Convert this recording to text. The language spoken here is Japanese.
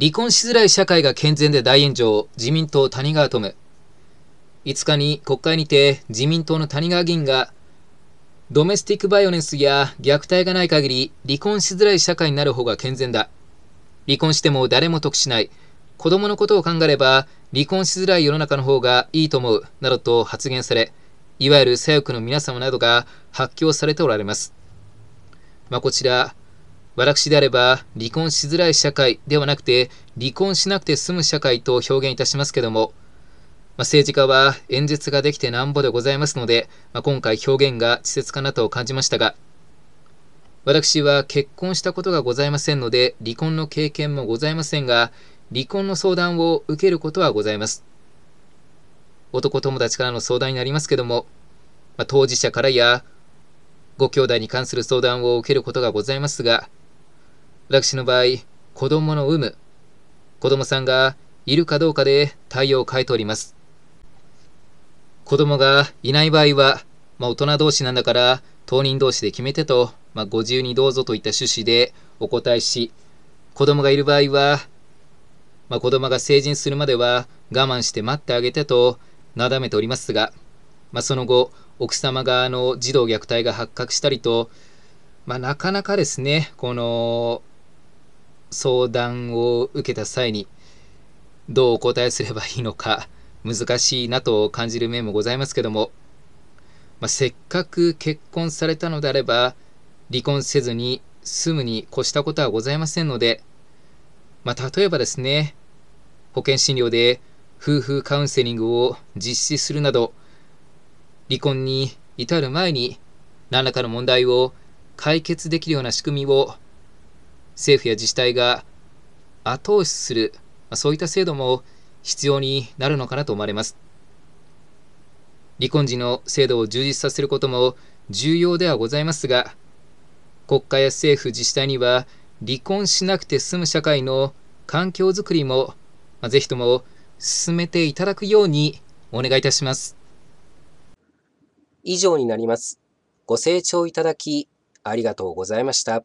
離婚しづらい社会が健全で大炎上、自民党谷川トム。5日に国会にて自民党の谷川議員が、ドメスティックバイオレンスや虐待がない限り離婚しづらい社会になる方が健全だ。離婚しても誰も得しない。子供のことを考えれば離婚しづらい世の中の方がいいと思う。などと発言され、いわゆる左翼の皆様などが発狂されておられます。まあ、こちら、私であれば、離婚しづらい社会ではなくて、離婚しなくて済む社会と表現いたしますけども、まあ、政治家は演説ができてなんぼでございますので、まあ、今回表現が稚拙かなと感じましたが、私は結婚したことがございませんので、離婚の経験もございませんが、離婚の相談を受けることはございます。男友達からの相談になりますけども、まあ、当事者からや、ご兄弟に関する相談を受けることがございますが、私の場合、子供の有無、子供さんがいるかどうかで対応を変えております。子供がいない場合は、まあ、大人同士なんだから当人同士で決めてと、まあ、ご自由にどうぞといった趣旨でお答えし、子供がいる場合は、まあ、子供が成人するまでは我慢して待ってあげてとなだめておりますが、まあ、その後、奥様側の児童虐待が発覚したりと、まあ、なかなかですね、この相談を受けた際にどうお答えすればいいのか難しいなと感じる面もございますけども、まあ、せっかく結婚されたのであれば離婚せずに住むに越したことはございませんので、まあ、例えばですね保険診療で夫婦カウンセリングを実施するなど離婚に至る前に何らかの問題を解決できるような仕組みを政府や自治体が後押しする、そういった制度も必要になるのかなと思われます。離婚時の制度を充実させることも重要ではございますが、国家や政府、自治体には離婚しなくて済む社会の環境づくりも、まあ、ぜひとも進めていただくようにお願いいたします。以上になります。ご清聴いただき、ありがとうございました。